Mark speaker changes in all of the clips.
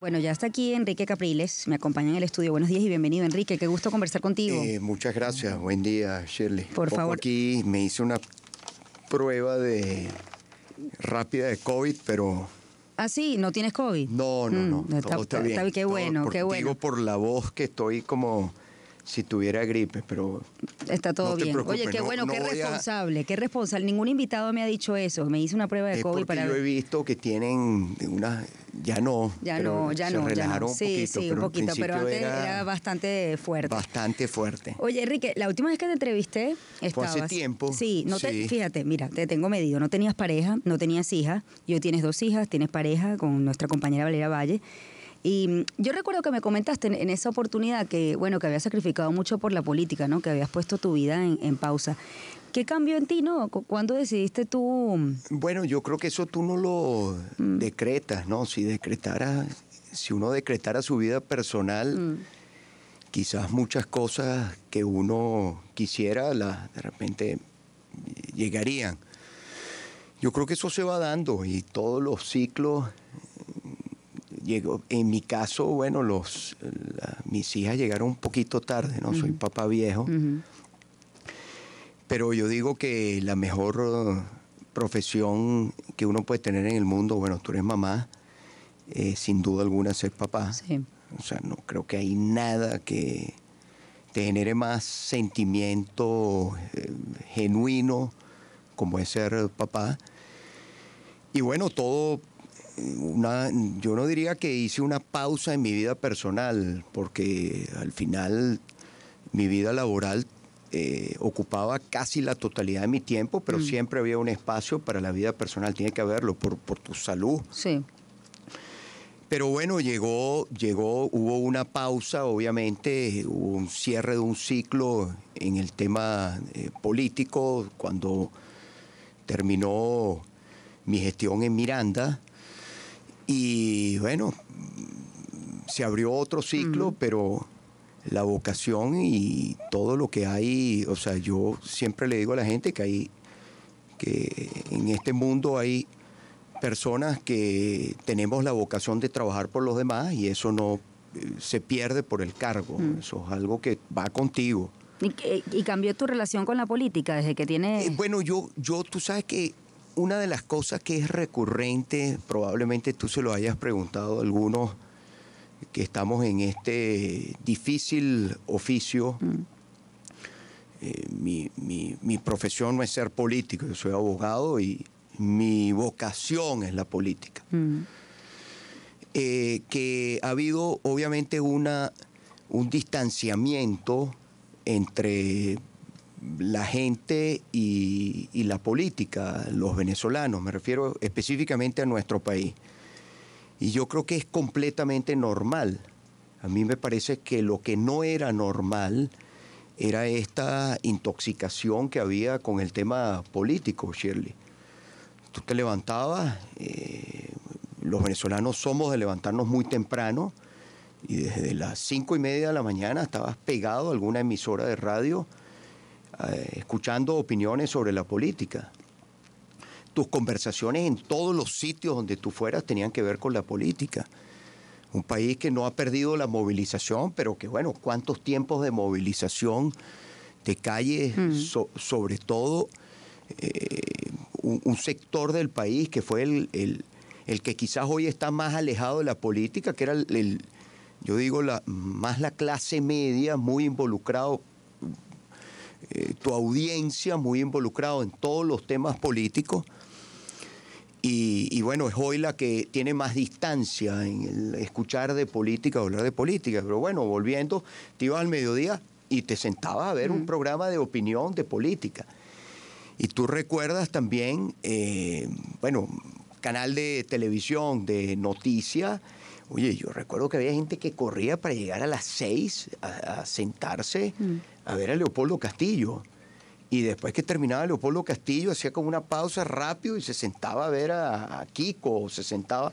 Speaker 1: Bueno, ya está aquí Enrique Capriles, me acompaña en el estudio. Buenos días y bienvenido, Enrique. Qué gusto conversar contigo.
Speaker 2: Eh, muchas gracias, buen día, Shirley. Por favor. Aquí me hice una prueba de rápida de COVID, pero
Speaker 1: Ah, sí, no tienes COVID. No, no, mm, no. está, está, bien. qué bueno, qué bueno. Digo
Speaker 2: por la voz que estoy como si tuviera gripe, pero...
Speaker 1: Está todo bien. Oye, qué bueno, qué responsable, qué responsable. Ningún invitado me ha dicho eso. Me hice una prueba de COVID para... Yo he
Speaker 2: visto que tienen una... Ya no. Ya no, ya no. Ya no. Sí, sí, un poquito, pero antes era,
Speaker 1: bastante fuerte.
Speaker 2: Bastante fuerte.
Speaker 1: Oye, Enrique, la última vez que te entrevisté estabas... hace tiempo. Sí, no te, fíjate, mira, te tengo medido. No tenías pareja, no tenías hija. Yo tienes dos hijas, tienes pareja con nuestra compañera Valeria Valle. Y mm, yo recuerdo que me comentaste en, esa oportunidad que, bueno, que habías sacrificado mucho por la política, ¿no? Que habías puesto tu vida en, pausa. ¿Qué cambió en ti, no? ¿Cuándo decidiste tú...? Mm,
Speaker 2: bueno, yo creo que eso tú no lo mm. decretas, ¿no? Si decretara, si uno decretara su vida personal... quizás muchas cosas que uno quisiera de repente llegarían. Yo creo que eso se va dando y todos los ciclos en mi caso, bueno, los, mis hijas llegaron un poquito tarde, ¿no? Soy papá viejo. Pero yo digo que la mejor uh, profesión que uno puede tener en el mundo, bueno, tú eres mamá, sin duda alguna ser papá. O sea, no creo que hay nada que te genere más sentimiento eh, genuino como es ser papá. Y bueno, todo una, yo no diría que hice una pausa en mi vida personal, porque al final mi vida laboral eh, ocupaba casi la totalidad de mi tiempo, pero mm. siempre había un espacio para la vida personal, tiene que haberlo por, tu salud. Sí. Pero bueno, llegó, llegó, hubo una pausa, obviamente, hubo un cierre de un ciclo en el tema eh, político, cuando terminó mi gestión en Miranda, y bueno, se abrió otro ciclo, pero la vocación y todo lo que hay, o sea, yo siempre le digo a la gente que hay, que en este mundo hay personas que tenemos la vocación de trabajar por los demás y eso no eh, se pierde por el cargo, mm. eso es algo que va contigo.
Speaker 1: ¿Y, cambió tu relación con la política desde que tienes...? Eh, bueno, yo, yo, tú sabes que una de las cosas que es
Speaker 2: recurrente, probablemente tú se lo hayas preguntado a algunos que estamos en este difícil oficio. Mm. Eh, mi, profesión no es ser político, yo soy abogado y mi vocación es la política. Mm. Eh, que ha habido obviamente una, un distanciamiento entre la gente y, la política, los venezolanos, me refiero específicamente a nuestro país. Y yo creo que es completamente normal. A mí me parece que lo que no era normal era esta intoxicación que había con el tema político, Shirley. Tú te levantabas, eh, los venezolanos somos de levantarnos muy temprano, y desde las cinco y media de la mañana estabas pegado a alguna emisora de radio eh, escuchando opiniones sobre la política. Tus conversaciones en todos los sitios donde tú fueras tenían que ver con la política. Un país que no ha perdido la movilización, pero que bueno, cuántos tiempos de movilización de calles, mm. sobre todo eh, un, sector del país que fue el, el, que quizás hoy está más alejado de la política, que era yo digo, más la clase media, muy involucrado eh, tu audiencia muy involucrado en todos los temas políticos. Y, bueno, es hoy la que tiene más distancia en escuchar de política, hablar de política. Pero bueno, volviendo, te ibas al mediodía y te sentabas a ver un programa de opinión de política. Y tú recuerdas también, eh, bueno, canal de televisión, de noticias. Oye, yo recuerdo que había gente que corría para llegar a las seis a, sentarse mm a ver a Leopoldo Castillo. Y después que terminaba Leopoldo Castillo, hacía como una pausa rápido y se sentaba a ver a, Kiko, se sentaba.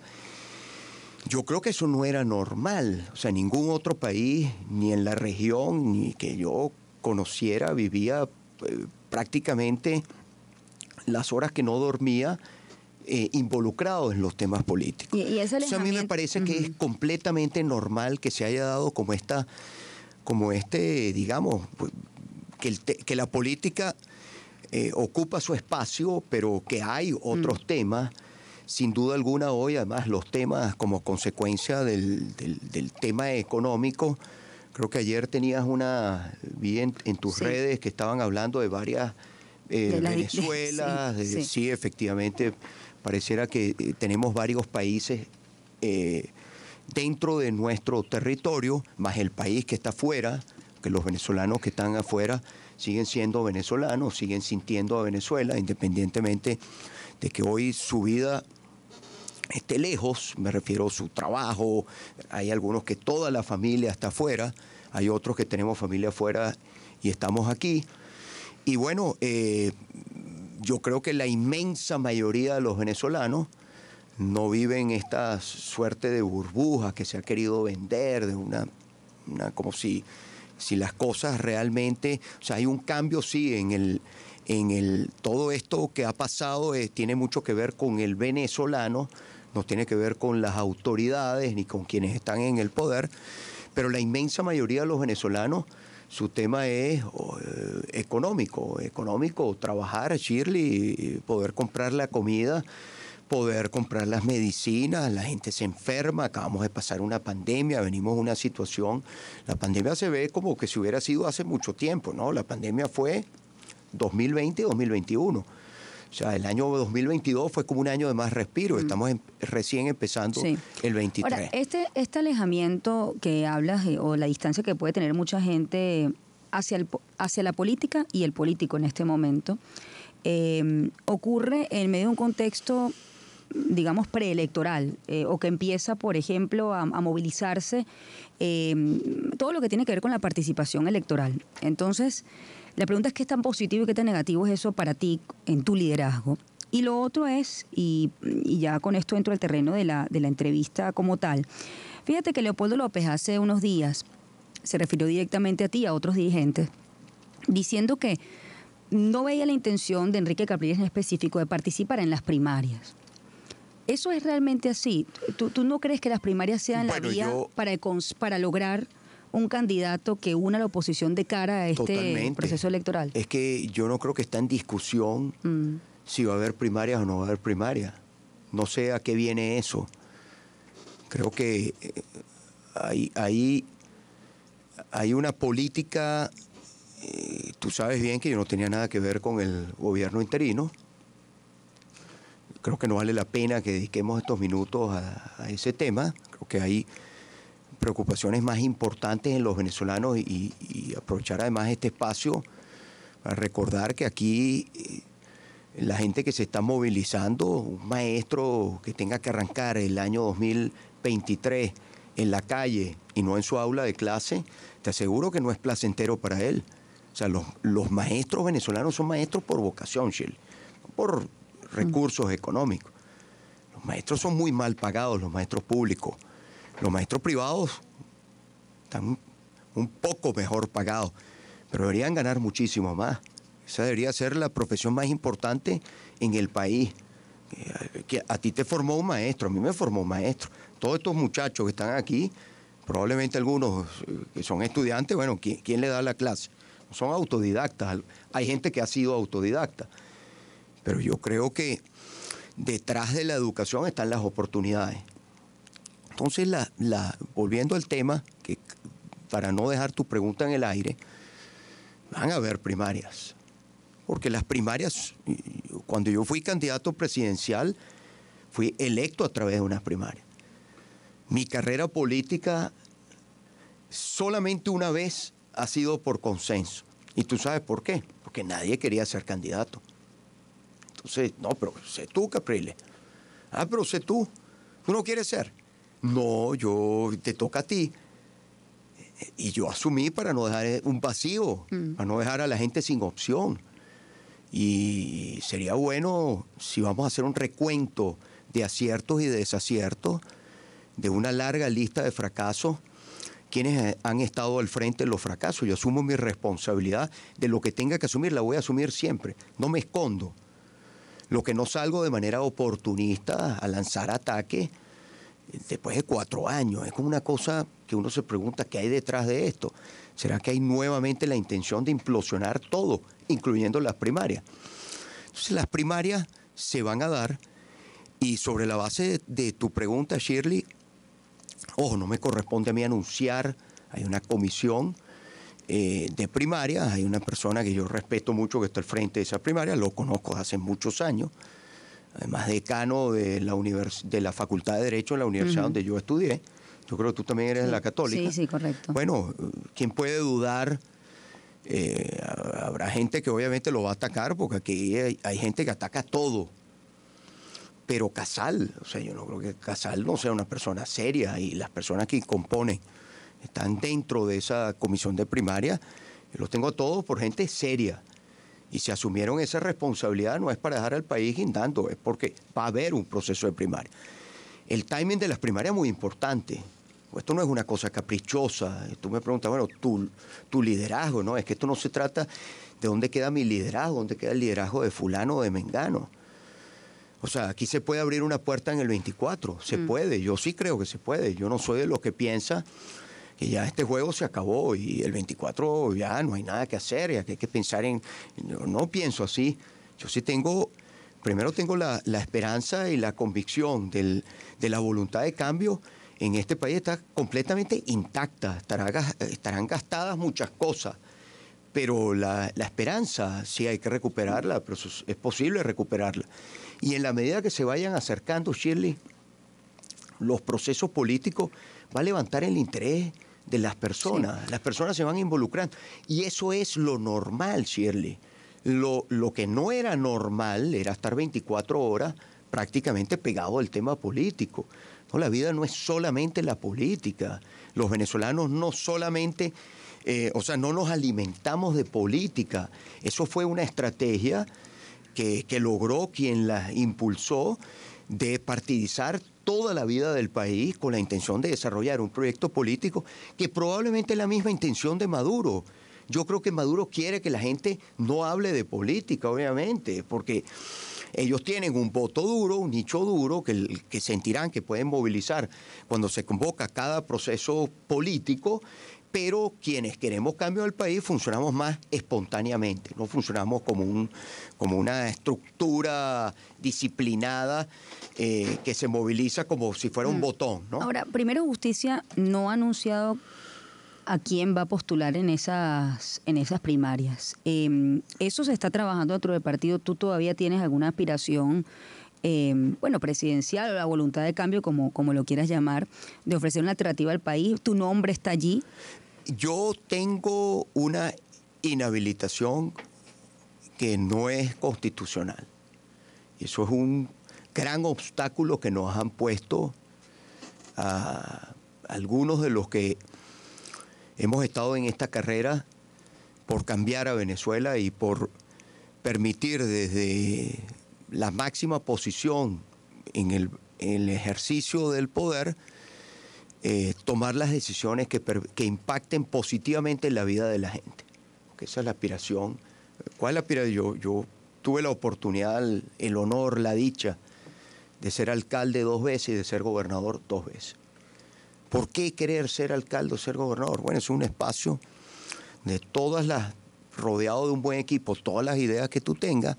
Speaker 2: Yo creo que eso no era normal. O sea, ningún otro país, ni en la región, ni que yo conociera, vivía eh, prácticamente las horas que no dormía eh, involucrado en los temas políticos. eso a mí me parece que es completamente normal que se haya dado como esta como este, digamos, pues, que, la política eh, ocupa su espacio, pero que hay otros mm. temas. Sin duda alguna hoy, además, los temas como consecuencia del, tema económico, creo que ayer tenías una, vi en, tus redes que estaban hablando de varias eh, Venezuela, sí, efectivamente, pareciera que eh, tenemos varios países dentro de nuestro territorio, más el país que está afuera, que los venezolanos que están afuera siguen siendo venezolanos, siguen sintiendo a Venezuela, independientemente de que hoy su vida esté lejos, me refiero a su trabajo, hay algunos que toda la familia está afuera, hay otros que tenemos familia afuera y estamos aquí. Y bueno, eh, yo creo que la inmensa mayoría de los venezolanos no viven esta suerte de burbuja que se ha querido vender, de una, como si, si las cosas realmente, o sea, hay un cambio sí en el, en el todo esto que ha pasado eh, tiene mucho que ver con el venezolano, no tiene que ver con las autoridades ni con quienes están en el poder, pero la inmensa mayoría de los venezolanos su tema es eh, económico, económico, trabajar, Shirley, poder comprar la comida poder comprar las medicinas, la gente se enferma, acabamos de pasar una pandemia, venimos de una situación, la pandemia se ve como que si hubiera sido hace mucho tiempo, ¿no? La pandemia fue 2020-2021. O sea, el año 2022 fue como un año de más respiro. Mm. Estamos em, recién empezando el 23.
Speaker 1: este, este alejamiento que hablas eh, o la distancia que puede tener mucha gente hacia, el, hacia la política y el político en este momento em, ocurre en medio de un contexto digamos, preelectoral eh, o que empieza, por ejemplo, a, movilizarse eh, todo lo que tiene que ver con la participación electoral. Entonces, la pregunta es qué tan positivo y qué tan negativo es eso para ti en tu liderazgo. Y lo otro es, y, ya con esto entro al terreno de la, de la entrevista como tal, fíjate que Leopoldo López hace unos días se refirió directamente a ti, a otros dirigentes, diciendo que no veía la intención de Enrique Capriles en específico de participar en las primarias. ¿Eso es realmente así? ¿Tú, no crees que las primarias sean la vía para, lograr un candidato que una la oposición de cara a este proceso electoral?
Speaker 2: Es que yo no creo que está en discusión mm. si va a haber primarias o no va a haber primarias. No sé a qué viene eso. Creo que eh, hay, hay, una política, eh, tú sabes bien que yo no tenía nada que ver con el gobierno interino, creo que no vale la pena que dediquemos estos minutos a, ese tema. Creo que hay preocupaciones más importantes en los venezolanos y, aprovechar además este espacio para recordar que aquí eh, la gente que se está movilizando, un maestro que tenga que arrancar el año 2023 en la calle y no en su aula de clase, te aseguro que no es placentero para él. O sea, los, los maestros venezolanos son maestros por vocación, Shell, por recursos económicos. Los maestros son muy mal pagados, los maestros públicos. Los maestros privados están un poco mejor pagados, pero deberían ganar muchísimo más. Esa debería ser la profesión más importante en el país. Eh, a ti te formó un maestro, a mí me formó un maestro. Todos estos muchachos que están aquí, probablemente algunos eh, que son estudiantes, bueno, ¿quién, quién le da la clase? Son autodidactas. Hay gente que ha sido autodidacta. Pero yo creo que detrás de la educación están las oportunidades. Entonces, volviendo al tema, que para no dejar tu pregunta en el aire, van a haber primarias. Porque las primarias, cuando yo fui candidato presidencial, fui electo a través de unas primarias. Mi carrera política solamente una vez ha sido por consenso. ¿Y tú sabes por qué? Porque nadie quería ser candidato. Entonces, no, pero sé tú, Caprile. Ah, pero sé tú. Tú no quieres ser. No, yo, te toca a ti. Y yo asumí para no dejar eh, un vacío, mm. para no dejar a la gente sin opción. Y sería bueno si vamos a hacer un recuento de aciertos y de desaciertos, de una larga lista de fracasos, quienes eh, han estado al frente de los fracasos. Yo asumo mi responsabilidad de lo que tenga que asumir, la voy a asumir siempre. No me escondo. Lo que no salgo de manera oportunista a lanzar ataque eh, después de cuatro años. Es como una cosa que uno se pregunta, ¿qué hay detrás de esto? ¿Será que hay nuevamente la intención de implosionar todo, incluyendo las primarias? Entonces las primarias se van a dar y sobre la base de tu pregunta, Shirley, ojo, no me corresponde a mí anunciar, hay una comisión eh, de primaria. Hay una persona que yo respeto mucho que está al frente de esa primaria, lo conozco desde hace muchos años, además decano de la, de la Facultad de Derecho en la universidad donde yo estudié. Yo creo que tú también eres la católica. Sí, sí, correcto. Bueno, ¿quién puede dudar? Eh, habrá gente que obviamente lo va a atacar, porque aquí hay, hay, gente que ataca todo. Pero Casal, o sea, yo no creo que Casal no sea una persona seria y las personas que componen están dentro de esa comisión de primaria, los tengo a todos por gente seria. Y si asumieron esa responsabilidad no es para dejar al país guindando, es porque va a haber un proceso de primaria. El timing de las primarias es muy importante. Esto no es una cosa caprichosa. Tú me preguntas, bueno, tu, tu liderazgo, ¿no? Es que esto no se trata de dónde queda mi liderazgo, dónde queda el liderazgo de fulano o de mengano. O sea, aquí se puede abrir una puerta en el 24, se mm. puede, yo sí creo que se puede. Yo no soy de los que piensa que ya este juego se acabó y el 24 ya no hay nada que hacer, ya que hay que pensar en... no pienso así, yo sí tengo, primero tengo la, esperanza y la convicción de la voluntad de cambio en este país está completamente intacta, estarán gastadas muchas cosas, pero la, la, esperanza sí hay que recuperarla, pero es posible recuperarla. Y en la medida que se vayan acercando, Shirley, los procesos políticos va a levantar el interés de las personas. Las personas se van involucrando. Y eso es lo normal, Shirley. Lo, lo que no era normal era estar 24 horas prácticamente pegado al tema político. No, la vida no es solamente la política. Los venezolanos no solamente, eh, o sea, no nos alimentamos de política. Eso fue una estrategia que, que logró quien la impulsó de partidizar toda la vida del país con la intención de desarrollar un proyecto político que probablemente es la misma intención de Maduro. Yo creo que Maduro quiere que la gente no hable de política, obviamente, porque ellos tienen un voto duro, un nicho duro, que, que sentirán que pueden movilizar cuando se convoca cada proceso político pero quienes queremos cambio al país funcionamos más espontáneamente, no funcionamos como, un, como una estructura disciplinada eh, que se moviliza como si fuera un mm. botón. ¿no? Ahora,
Speaker 1: primero Justicia no ha anunciado a quién va a postular en esas, en esas primarias. Em, eso se está trabajando dentro del partido. ¿Tú todavía tienes alguna aspiración? Em, bueno, presidencial o la voluntad de cambio, como, como lo quieras llamar, de ofrecer una alternativa al país. Tu nombre está allí.
Speaker 2: Yo tengo una inhabilitación que no es constitucional. Eso es un gran obstáculo que nos han puesto a algunos de los que hemos estado en esta carrera por cambiar a Venezuela y por permitir desde la máxima posición en el, ejercicio del poder, eh, tomar las decisiones que, impacten positivamente en la vida de la gente. esa es la aspiración. ¿Cuál es la aspiración? Yo, yo tuve la oportunidad, el, honor, la dicha de ser alcalde dos veces y de ser gobernador dos veces. ¿Por qué querer ser alcalde o ser gobernador? Bueno, es un espacio de todas las, rodeado de un buen equipo, todas las ideas que tú tengas,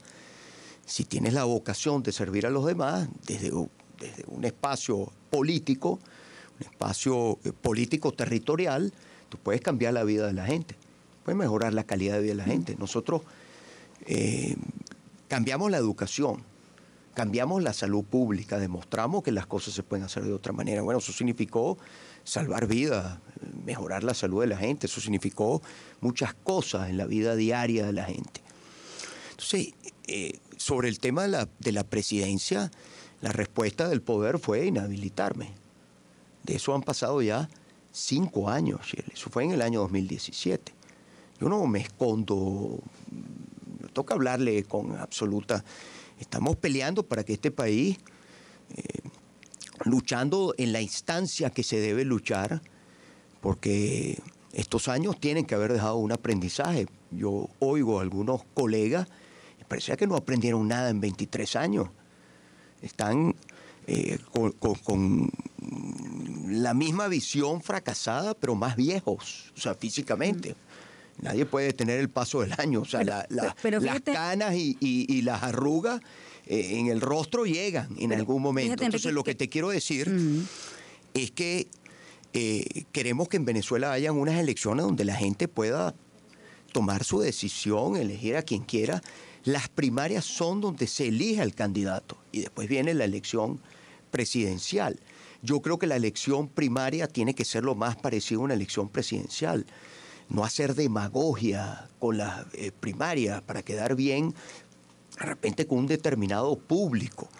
Speaker 2: si tienes la vocación de servir a los demás desde, un espacio político, un espacio eh, político territorial, tú puedes cambiar la vida de la gente, puedes mejorar la calidad de vida de la gente. Nosotros eh, cambiamos la educación, cambiamos la salud pública, demostramos que las cosas se pueden hacer de otra manera. Bueno, eso significó salvar vidas, mejorar la salud de la gente, eso significó muchas cosas en la vida diaria de la gente. Entonces, eh, sobre el tema de la, presidencia, la respuesta del poder fue inhabilitarme. De eso han pasado ya cinco años, eso fue en el año 2017. Yo no me escondo, toca hablarle con absoluta... Estamos peleando para que este país, eh, luchando en la instancia que se debe luchar, porque estos años tienen que haber dejado un aprendizaje. Yo oigo a algunos colegas parecía que no aprendieron nada en 23 años. Están eh, con, la misma visión fracasada, pero más viejos, o sea, físicamente. Nadie puede tener el paso del año, o sea, las canas y, las arrugas eh, en el rostro llegan en algún momento. Entonces, lo que te quiero decir es que eh, queremos que en Venezuela hayan unas elecciones donde la gente pueda tomar su decisión, elegir a quien quiera, las primarias son donde se elige al candidato y después viene la elección presidencial. Yo creo que la elección primaria tiene que ser lo más parecido a una elección presidencial. No hacer demagogia con las eh, primarias para quedar bien de repente con un determinado público.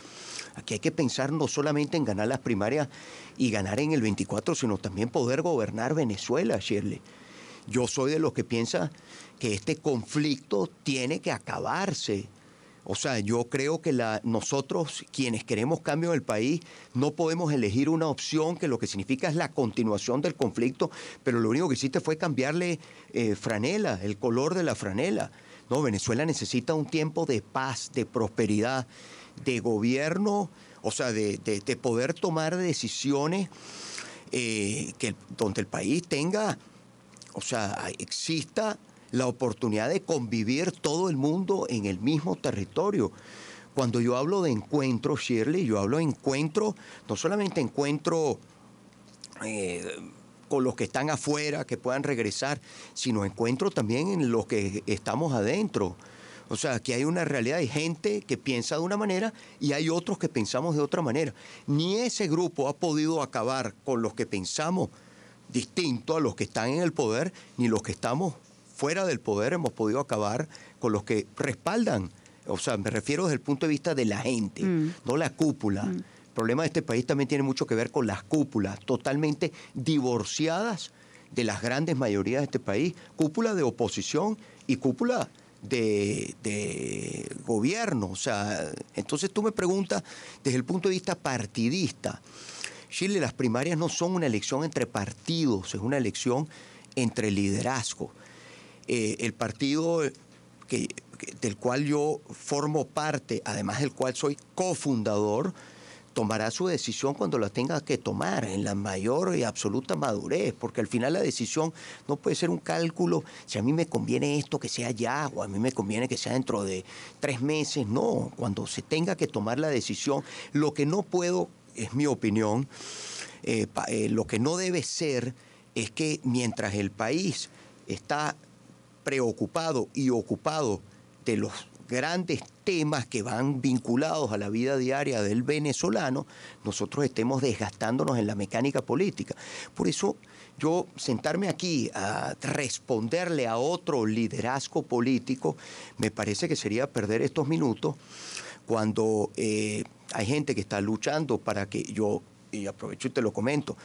Speaker 2: Aquí hay que pensar no solamente en ganar las primarias y ganar en el 24, sino también poder gobernar Venezuela, Shirley. Yo soy de los que piensa que este conflicto tiene que acabarse. O sea, yo creo que nosotros, quienes queremos cambio en el país, no podemos elegir una opción que lo que significa es la continuación del conflicto, pero lo único que hiciste fue cambiarle eh, franela, el color de la franela. No, Venezuela necesita un tiempo de paz, de prosperidad, de gobierno, o sea, de, poder tomar decisiones eh, que, donde el país tenga o sea, exista la oportunidad de convivir todo el mundo en el mismo territorio. Cuando yo hablo de encuentro, Shirley, yo hablo de encuentro, no solamente encuentro eh, con los que están afuera, que puedan regresar, sino encuentro también en los que estamos adentro. O sea, aquí hay una realidad, de gente que piensa de una manera y hay otros que pensamos de otra manera. Ni ese grupo ha podido acabar con los que pensamos distinto a los que están en el poder, ni los que estamos fuera del poder hemos podido acabar con los que respaldan. O sea, me refiero desde el punto de vista de la gente, mm. no la cúpula. Mm. El problema de este país también tiene mucho que ver con las cúpulas, totalmente divorciadas de las grandes mayorías de este país, cúpula de oposición y cúpula de, de, gobierno. O sea, entonces tú me preguntas desde el punto de vista partidista. Chile, las primarias no son una elección entre partidos, es una elección entre liderazgo. Eh, el partido del cual yo formo parte, además del cual soy cofundador, tomará su decisión cuando la tenga que tomar, en la mayor y absoluta madurez, porque al final la decisión no puede ser un cálculo, si a mí me conviene esto que sea ya, o a mí me conviene que sea dentro de tres meses, no, cuando se tenga que tomar la decisión, lo que no puedo es mi opinión, eh, eh, lo que no debe ser es que mientras el país está preocupado y ocupado de los grandes temas que van vinculados a la vida diaria del venezolano, nosotros estemos desgastándonos en la mecánica política. Por eso yo sentarme aquí a responderle a otro liderazgo político, me parece que sería perder estos minutos cuando eh, hay gente que está luchando para que yo, y aprovecho y te lo comento,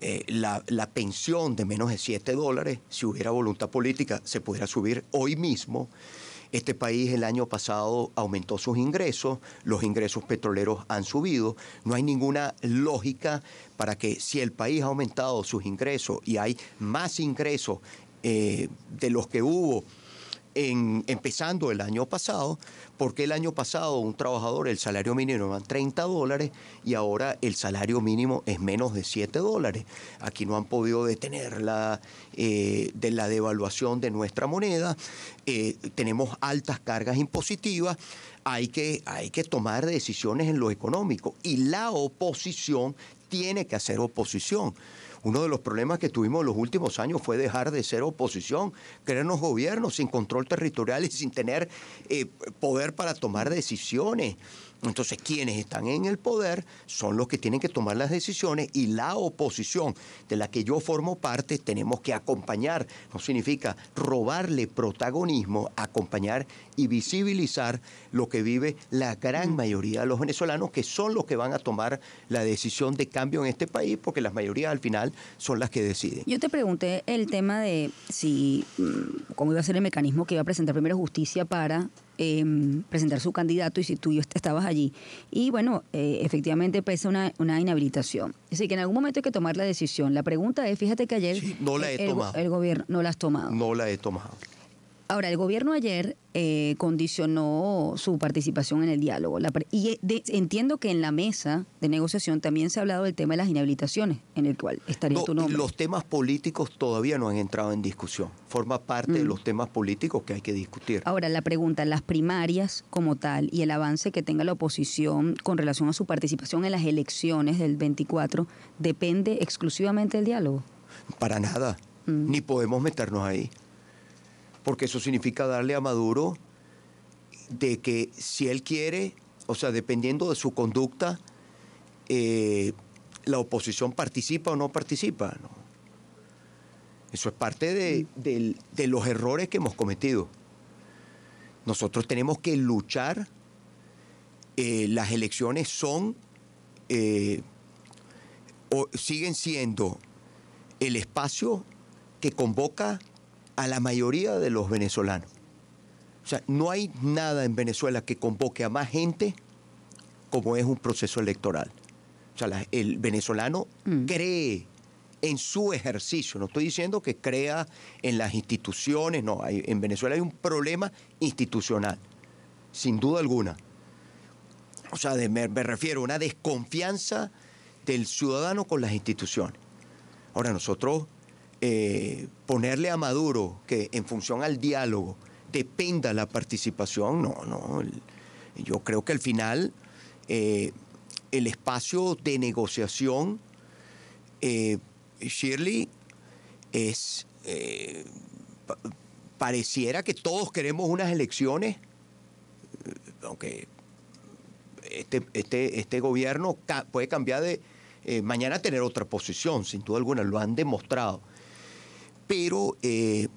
Speaker 2: eh, la, pensión de menos de 7 dólares, si hubiera voluntad política, se pudiera subir hoy mismo. Este país el año pasado aumentó sus ingresos, los ingresos petroleros han subido, no hay ninguna lógica para que si el país ha aumentado sus ingresos y hay más ingresos eh, de los que hubo empezando el año pasado, porque el año pasado un trabajador, el salario mínimo eran 30 dólares y ahora el salario mínimo es menos de 7 dólares. Aquí no han podido detener la, eh, de la devaluación de nuestra moneda, eh, tenemos altas cargas impositivas, hay que, hay que tomar decisiones en lo económico y la oposición tiene que hacer oposición. Uno de los problemas que tuvimos en los últimos años fue dejar de ser oposición, crearnos gobiernos sin control territorial y sin tener eh, poder para tomar decisiones. Entonces, quienes están en el poder son los que tienen que tomar las decisiones y la oposición de la que yo formo parte tenemos que acompañar, no significa robarle protagonismo, acompañar y visibilizar lo que vive la gran mm. mayoría de los venezolanos, que son los que van a tomar la decisión de cambio en este país, porque las mayorías al final son las que deciden. Yo
Speaker 1: te pregunté el tema de si, mm, cómo iba a ser el mecanismo que iba a presentar primero justicia para Em, presentar su candidato y si tú y yo estabas allí. Y bueno, eh, efectivamente pese una, una, inhabilitación. Así que en algún momento hay que tomar la decisión. La pregunta es, fíjate que ayer... el, El gobierno no la has tomado. No la he tomado. Ahora, el gobierno ayer eh, condicionó su participación en el diálogo. y eh, entiendo que en la mesa de negociación también se ha hablado del tema de las inhabilitaciones, en el cual estaría tu nombre. Los
Speaker 2: temas políticos todavía no han entrado en discusión. Forma parte de mm. los temas políticos que hay que discutir.
Speaker 1: Ahora, la pregunta, las primarias como tal y el avance que tenga la oposición con relación a su participación en las elecciones del 24, ¿depende exclusivamente del diálogo?
Speaker 2: Para nada. Mm. Ni podemos meternos ahí porque eso significa darle a Maduro de que si él quiere, o sea, dependiendo de su conducta, eh, la oposición participa o no participa. Eso es parte mm. de, los errores que hemos cometido. Nosotros tenemos que luchar. Eh, las elecciones son, eh, o siguen siendo el espacio que convoca a la mayoría de los venezolanos. O sea, no hay nada en Venezuela que convoque a más gente como es un proceso electoral. O sea, el venezolano mm. cree en su ejercicio. No estoy diciendo que crea en las instituciones, no. en Venezuela hay un problema institucional, sin duda alguna. O sea, me, refiero a una desconfianza del ciudadano con las instituciones. Ahora, nosotros eh, ponerle a Maduro que en función al diálogo dependa la participación, no, no. yo creo que al final eh, el espacio de negociación, eh, Shirley, es... pareciera que todos queremos unas elecciones, aunque este, este, este gobierno puede cambiar de mañana tener otra posición, sin duda alguna, lo han demostrado pero eh,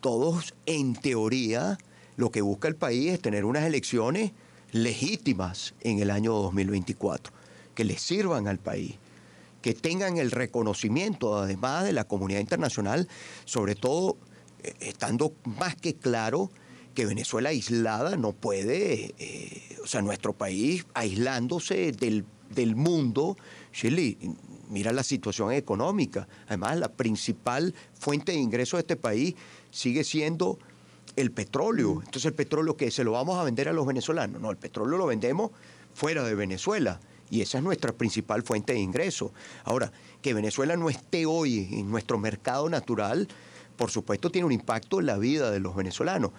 Speaker 2: todos en teoría lo que busca el país es tener unas elecciones legítimas en el año 2024, que le sirvan al país, que tengan el reconocimiento además de la comunidad internacional, sobre todo eh, estando más que claro que Venezuela aislada no puede, eh, o sea, nuestro país aislándose del mundo Chile, mira la situación económica. Además, la principal fuente de ingreso de este país sigue siendo el petróleo. Mm. Entonces, el petróleo que se lo vamos a vender a los venezolanos. No, el petróleo lo vendemos fuera de Venezuela. Y esa es nuestra principal fuente de ingreso. Ahora, que Venezuela no esté hoy en nuestro mercado natural, por supuesto, tiene un impacto en la vida de los venezolanos.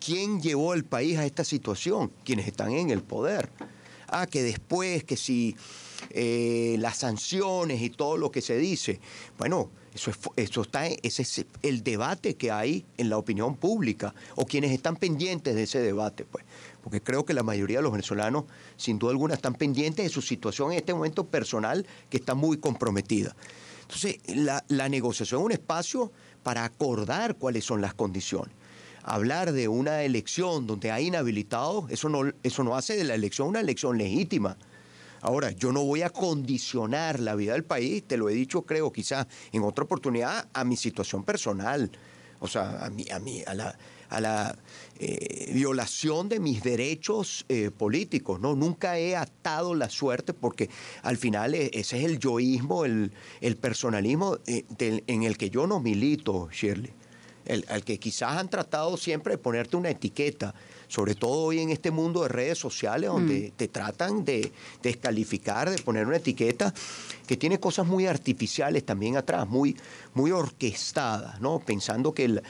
Speaker 2: ¿Quién llevó al país a esta situación? Quienes están en el poder. Ah, que después, que si eh, las sanciones y todo lo que se dice. Bueno, eso, eso está, ese es el debate que hay en la opinión pública o quienes están pendientes de ese debate, pues. Porque creo que la mayoría de los venezolanos, sin duda alguna, están pendientes de su situación en este momento personal que está muy comprometida. Entonces, la, negociación es un espacio para acordar cuáles son las condiciones hablar de una elección donde hay inhabilitados, eso eso no hace de la elección una elección legítima. Ahora, yo no voy a condicionar la vida del país, te lo he dicho, creo, quizás en otra oportunidad, a mi situación personal. O sea, a, mí, a, la, eh, violación de mis derechos eh, políticos. ¿no? Nunca he atado la suerte porque al final e, ese es el yoísmo, el, personalismo eh, en el que yo no milito, Shirley. al que quizás han tratado siempre de ponerte una etiqueta sobre todo hoy en este mundo de redes sociales donde mm. te tratan de descalificar, de poner una etiqueta que tiene cosas muy artificiales también atrás, muy, muy orquestadas, ¿no? pensando que,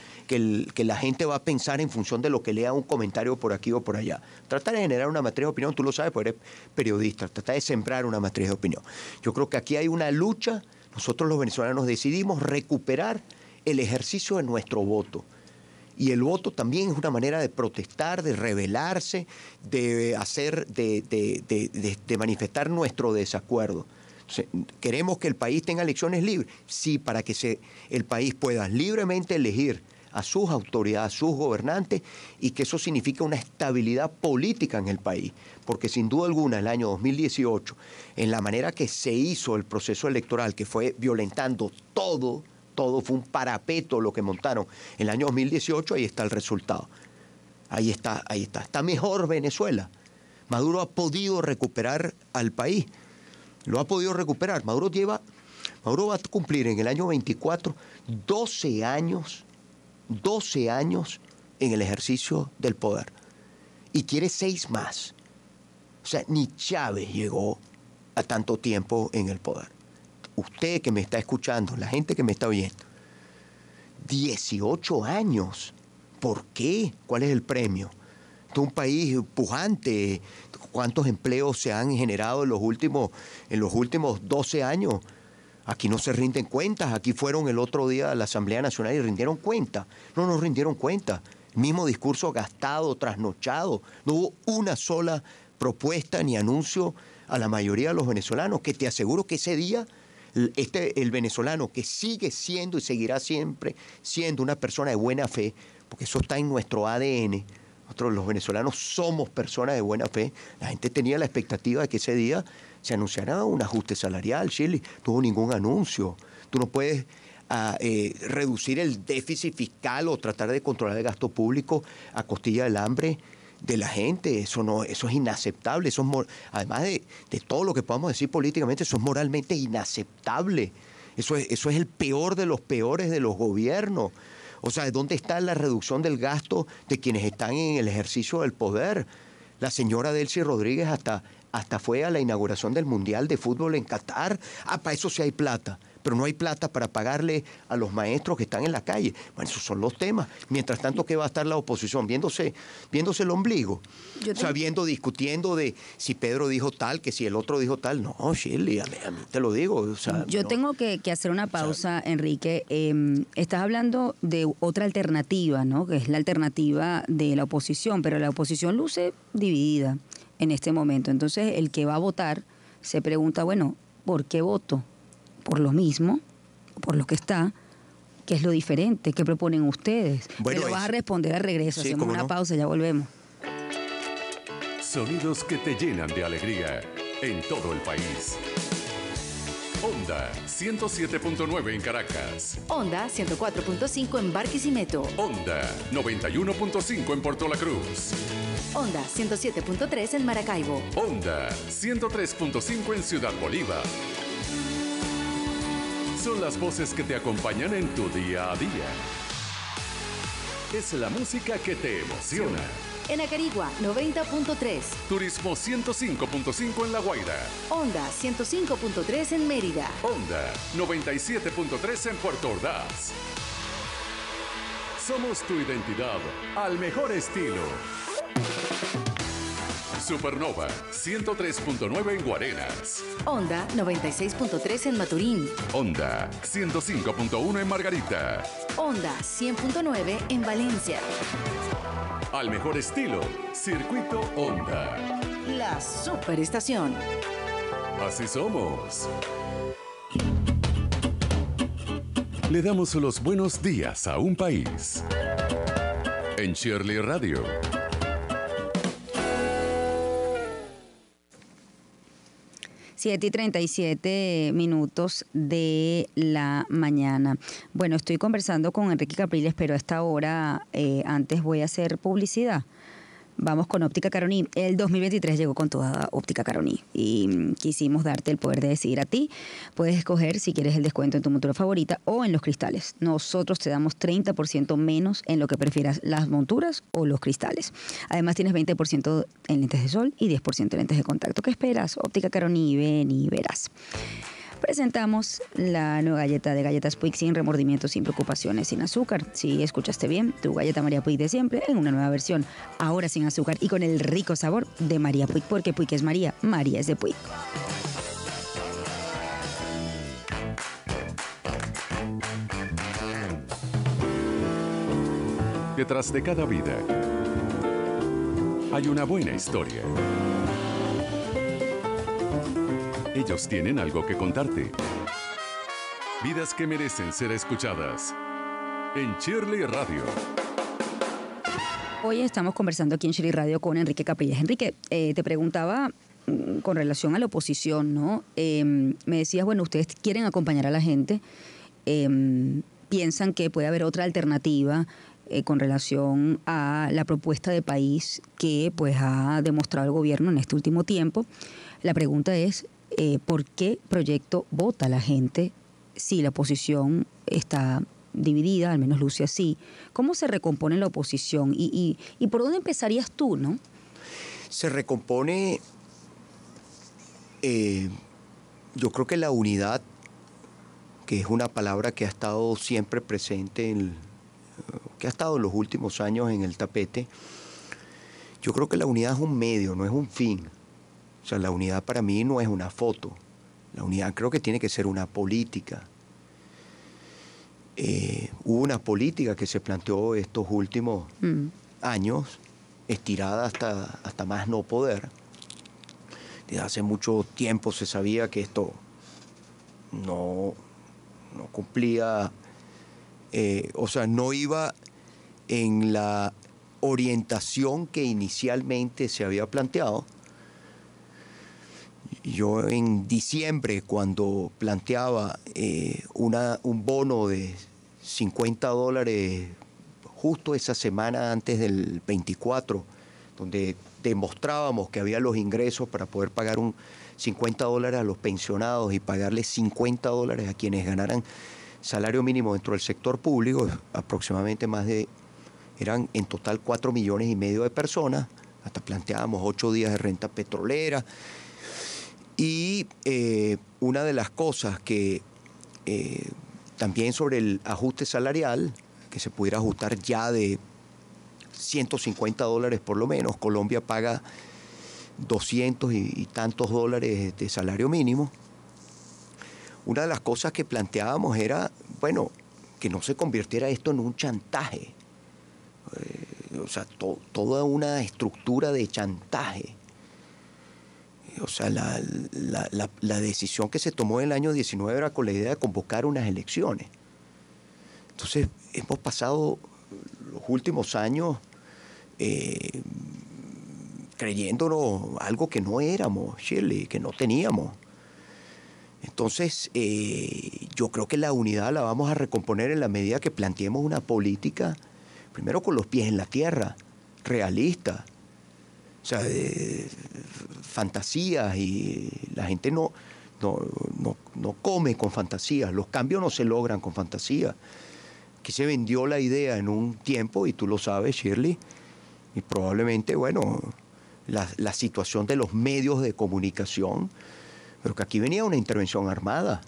Speaker 2: la gente va a pensar en función de lo que lea un comentario por aquí o por allá. tratar de generar una matriz de opinión, tú lo sabes, porque eres periodista, tratar de sembrar una matriz de opinión. Yo creo que aquí hay una lucha, nosotros los venezolanos decidimos recuperar el ejercicio de nuestro voto. Y el voto también es una manera de protestar, de rebelarse, de hacer, de, manifestar nuestro desacuerdo. ¿Queremos que el país tenga elecciones libres? Sí, para que el país pueda libremente elegir a sus autoridades, a sus gobernantes, y que eso signifique una estabilidad política en el país. Porque sin duda alguna, el año 2018, en la manera que se hizo el proceso electoral, que fue violentando todo, todo fue un parapeto lo que montaron. En el año 2018 ahí está el resultado. Ahí está, ahí está. Está mejor Venezuela. Maduro ha podido recuperar al país. Lo ha podido recuperar. Maduro lleva, Maduro va a cumplir en el año 24 12 años, 12 años en el ejercicio del poder. Y quiere seis más. O sea, ni Chávez llegó a tanto tiempo en el poder usted que me está escuchando, la gente que me está oyendo, 18 años. ¿Por qué? ¿Cuál es el premio? es un país pujante. ¿Cuántos empleos se han generado en los últimos, en los últimos 12 años? Aquí no se rinden cuentas. Aquí fueron el otro día a la Asamblea Nacional y rindieron cuentas. No nos rindieron cuentas. El mismo discurso gastado, trasnochado. No hubo una sola propuesta ni anuncio a la mayoría de los venezolanos, que te aseguro que ese día este, el venezolano que sigue siendo y seguirá siempre siendo una persona de buena fe, porque eso está en nuestro ADN. Nosotros los venezolanos somos personas de buena fe. La gente tenía la expectativa de que ese día se anunciara un ajuste salarial. Chile tuvo ningún anuncio. Tú no puedes ah, eh, reducir el déficit fiscal o tratar de controlar el gasto público a costilla del hambre de la gente, eso no, eso es inaceptable, además de, todo lo que podamos decir políticamente, eso es moralmente inaceptable. Eso es, eso es el peor de los peores de los gobiernos. O sea, ¿dónde está la reducción del gasto de quienes están en el ejercicio del poder? La señora Delcy Rodríguez hasta, hasta fue a la inauguración del Mundial de Fútbol en Qatar. Ah, para eso sí hay plata pero no hay plata para pagarle a los maestros que están en la calle. Bueno, esos son los temas. Mientras tanto, ¿qué va a estar la oposición? Viéndose, viéndose el ombligo. Sabiendo, discutiendo de si Pedro dijo tal, que si el otro dijo tal. No, Shirley, a mí, te lo digo. Yo
Speaker 1: tengo que, hacer una pausa, Enrique. Em, estás hablando de otra alternativa, ¿no? Que es la alternativa de la oposición, pero la oposición luce dividida en este momento. Entonces, el que va a votar se pregunta, bueno, ¿por qué voto? por lo mismo, por lo que está, que es lo diferente? que proponen ustedes? Bueno, lo vas a responder al regreso. Hacemos una pausa, ya volvemos.
Speaker 3: Sonidos que te llenan de alegría en todo el país. Onda 107.9 en Caracas.
Speaker 1: Onda 104.5 en Barquisimeto.
Speaker 3: Onda 91.5 en Puerto La Cruz.
Speaker 1: Onda 107.3 en Maracaibo.
Speaker 3: Onda 103.5 en Ciudad Bolívar son las voces que te acompañan en tu día a día. Es la música que te emociona.
Speaker 1: En Acarigua, 90.3.
Speaker 3: Turismo 105.5 en La Guaira. Onda 105.3 en Mérida. Onda 97.3 en Puerto Ordaz. Somos tu identidad al mejor estilo. Supernova 103.9 en Guarenas.
Speaker 1: Onda 96.3 en Maturín.
Speaker 3: Onda 105.1 en Margarita.
Speaker 1: Onda 100.9 en Valencia.
Speaker 3: Al mejor estilo, Circuito Onda.
Speaker 1: La superestación.
Speaker 3: Así somos. Le damos los buenos días a un país. En Shirley Radio.
Speaker 1: 7 y 37 minutos de la mañana. Bueno, estoy conversando con Enrique Capriles, pero a esta hora eh, antes voy a hacer publicidad vamos con Óptica Caroní. El 2023 llegó con toda Óptica Caroní y mm, quisimos darte el poder de decidir a ti. Puedes escoger si quieres el descuento en tu montura favorita o en los cristales. Nosotros te damos 30% menos en lo que prefieras, las monturas o los cristales. Además tienes 20% en lentes de sol y 10% en lentes de contacto. ¿Qué esperas? Óptica Caroní, ven y verás presentamos la nueva galleta de galletas Puig sin remordimientos, sin preocupaciones, sin azúcar. Si escuchaste bien, tu galleta María Puig de siempre en una nueva versión, ahora sin azúcar y con el rico sabor de María Puig, porque Puig es María, María es de Puig.
Speaker 3: Detrás de cada vida hay una buena historia ellos tienen algo que contarte. Vidas que merecen ser escuchadas. En Shirley Radio.
Speaker 1: Hoy estamos conversando aquí en Shirley Radio con Enrique Capillas. Enrique, eh, te preguntaba mm, con relación a la oposición, ¿no? Em, me decías, bueno, ustedes quieren acompañar a la gente, em, piensan que puede haber otra alternativa eh, con relación a la propuesta de país que pues ha demostrado el gobierno en este último tiempo. La pregunta es, eh, por qué proyecto vota la gente si la oposición está dividida, al menos luce así. ¿Cómo se recompone la oposición? ¿Y, por dónde empezarías tú, no?
Speaker 2: Se recompone, eh, yo creo que la unidad, que es una palabra que ha estado siempre presente, en que ha estado en los últimos años en el tapete, yo creo que la unidad es un medio, no es un fin. O sea, la unidad para mí no es una foto. La unidad creo que tiene que ser una política. Eh, hubo una política que se planteó estos últimos mm. años, estirada hasta, hasta más no poder. Desde hace mucho tiempo se sabía que esto no, cumplía, eh, o sea, no iba en la orientación que inicialmente se había planteado yo en diciembre, cuando planteaba eh, un bono de 50 dólares justo esa semana antes del 24, donde demostrábamos que había los ingresos para poder pagar un 50 dólares a los pensionados y pagarles 50 dólares a quienes ganaran salario mínimo dentro del sector público, aproximadamente más de, eran en total 4 millones y medio de personas, hasta planteábamos 8 días de renta petrolera, y eh, una de las cosas que eh, también sobre el ajuste salarial, que se pudiera ajustar ya de 150 dólares por lo menos, Colombia paga 200 y, tantos dólares de salario mínimo. Una de las cosas que planteábamos era, bueno, que no se convirtiera esto en un chantaje, eh, o sea, toda una estructura de chantaje o sea, la, decisión que se tomó en el año 19 era con la idea de convocar unas elecciones. Entonces, hemos pasado los últimos años eh, creyéndonos algo que no éramos, Shirley, que no teníamos. Entonces, eh, yo creo que la unidad la vamos a recomponer en la medida que planteemos una política, primero con los pies en la tierra, realista, o sea, eh, fantasías y la gente no, no, no, come con fantasías, los cambios no se logran con fantasías. Que se vendió la idea en un tiempo, y tú lo sabes, Shirley, y probablemente, bueno, la, situación de los medios de comunicación, pero que aquí venía una intervención armada.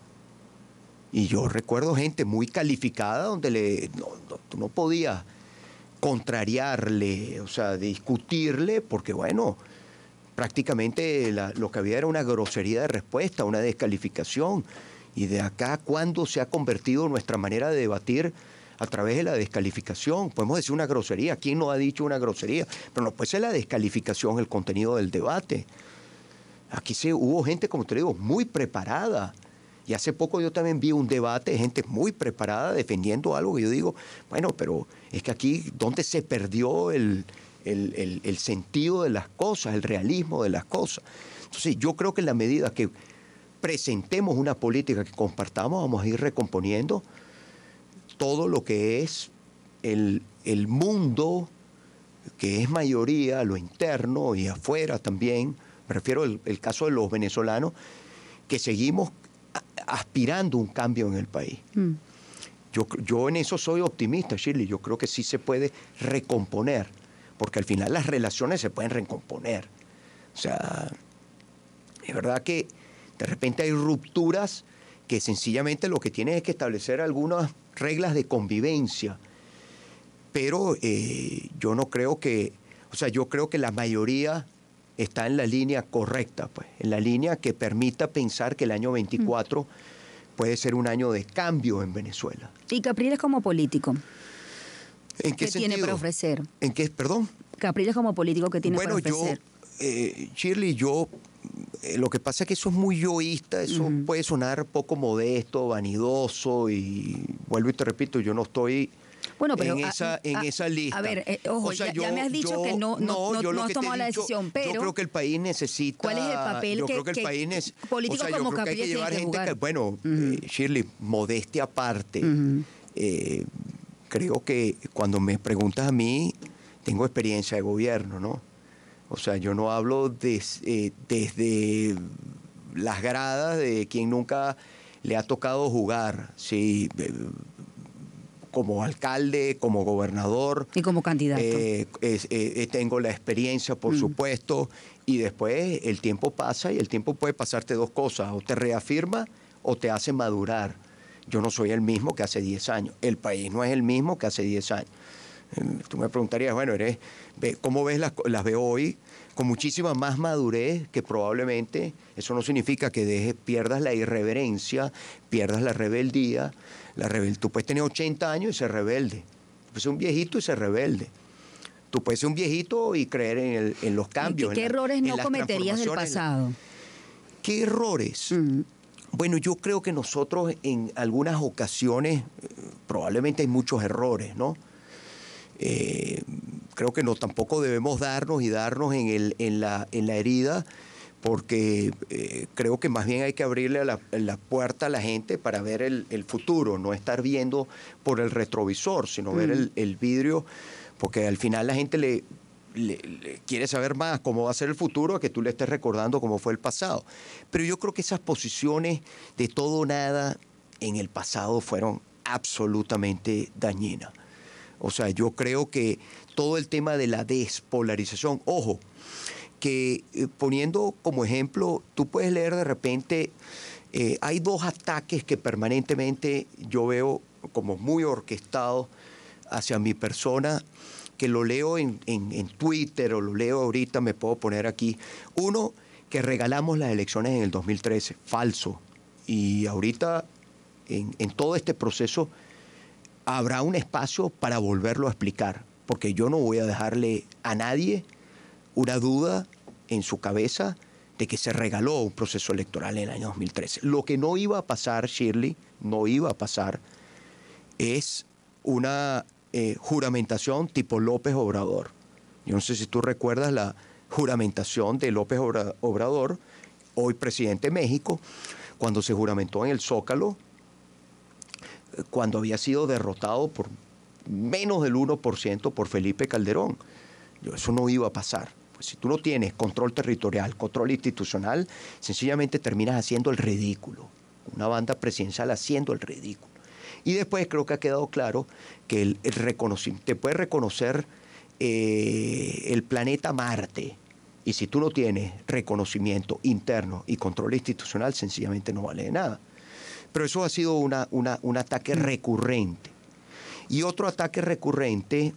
Speaker 2: Y yo recuerdo gente muy calificada donde le, no, no, tú no podías contrariarle, o sea, discutirle, porque bueno, prácticamente lo que había era una grosería de respuesta, una descalificación. Y de acá, ¿cuándo se ha convertido nuestra manera de debatir a través de la descalificación? Podemos decir una grosería, ¿quién no ha dicho una grosería? Pero no puede ser la descalificación el contenido del debate. Aquí se, hubo gente, como te digo, muy preparada, y hace poco yo también vi un debate de gente muy preparada defendiendo algo y yo digo, bueno, pero es que aquí ¿dónde se perdió el, el, sentido de las cosas, el realismo de las cosas. Entonces yo creo que en la medida que presentemos una política que compartamos, vamos a ir recomponiendo todo lo que es el, mundo que es mayoría, lo interno y afuera también, me refiero al el caso de los venezolanos, que seguimos aspirando un cambio en el país. Mm. Yo, yo en eso soy optimista, Shirley. Yo creo que sí se puede recomponer, porque al final las relaciones se pueden recomponer. O sea, es verdad que de repente hay rupturas que sencillamente lo que tienen es que establecer algunas reglas de convivencia. Pero eh, yo no creo que, o sea, yo creo que la mayoría está en la línea correcta, pues, en la línea que permita pensar que el año 24 mm. puede ser un año de cambio en Venezuela.
Speaker 1: ¿Y Capriles como político?
Speaker 2: ¿En qué, ¿Qué tiene para ofrecer? ¿En qué, perdón?
Speaker 1: Capriles como político que tiene para ofrecer.
Speaker 2: Eh, Shirley, yo, eh, lo que pasa es que eso es muy yoísta, eso puede sonar poco modesto, vanidoso y vuelvo y te repito, yo no estoy... en, esa, en esa lista. A ver, eh, ojo, ya,
Speaker 1: me has dicho que no, no, has tomado la decisión, pero. Yo creo
Speaker 2: que el país necesita. ¿Cuál es el papel yo que, creo que, el país es, político como que que llevar gente que. Bueno, Shirley, modestia aparte, eh, creo que cuando me preguntas a mí, tengo experiencia de gobierno, ¿no? O sea, yo no hablo eh, desde las gradas de quien nunca le ha tocado jugar, sí, como alcalde, como gobernador.
Speaker 1: Y como candidato. Eh,
Speaker 2: eh, tengo la experiencia, por mm. supuesto, y después el tiempo pasa y el tiempo puede pasarte dos cosas, o te reafirma o te hace madurar. Yo no soy el mismo que hace 10 años, el país no es el mismo que hace 10 años. Tú me preguntarías, bueno, eres, ¿cómo ves las, las veo hoy? Con muchísima más madurez que probablemente, eso no significa que dejes, pierdas la irreverencia, pierdas la rebeldía. La rebel tú puedes tener 80 años y ser rebelde. Tú puedes ser un viejito y ser rebelde. Tú puedes ser un viejito y creer en, el, en los cambios. ¿Y qué errores no cometerías del pasado? ¿Qué errores? Mm. Bueno, yo creo que nosotros en algunas ocasiones, eh, probablemente hay muchos errores, ¿no? Eh, creo que no tampoco debemos darnos y darnos en, la, herida porque eh, creo que más bien hay que abrirle la, puerta a la gente para ver el, futuro, no estar viendo por el retrovisor, sino ver el, mm. vidrio, porque al final la gente le, quiere saber más cómo va a ser el futuro a que tú le estés recordando cómo fue el pasado. Pero yo creo que esas posiciones de todo nada en el pasado fueron absolutamente dañinas. O sea, yo creo que todo el tema de la despolarización, ojo, que eh, poniendo como ejemplo, tú puedes leer de repente, eh, hay dos ataques que permanentemente yo veo como muy orquestados hacia mi persona, que lo leo en, Twitter o lo leo ahorita, me puedo poner aquí. Uno, que regalamos las elecciones en el 2013, falso. Y ahorita, en, en todo este proceso, habrá un espacio para volverlo a explicar, porque yo no voy a dejarle a nadie una duda en su cabeza de que se regaló un proceso electoral en el año 2013. Lo que no iba a pasar, Shirley, no iba a pasar, es una eh, juramentación tipo López Obrador. Yo no sé si tú recuerdas la juramentación de López Obrador, hoy presidente de México, cuando se juramentó en el Zócalo, cuando había sido derrotado por menos del 1% por Felipe Calderón. Yo, eso no iba a pasar. Pues si tú no tienes control territorial, control institucional, sencillamente terminas haciendo el ridículo. Una banda presidencial haciendo el ridículo. Y después creo que ha quedado claro que te puede reconocer eh, el planeta Marte. Y si tú no tienes reconocimiento interno y control institucional, sencillamente no vale de nada. Pero eso ha sido una, un ataque mm. recurrente. Y otro ataque recurrente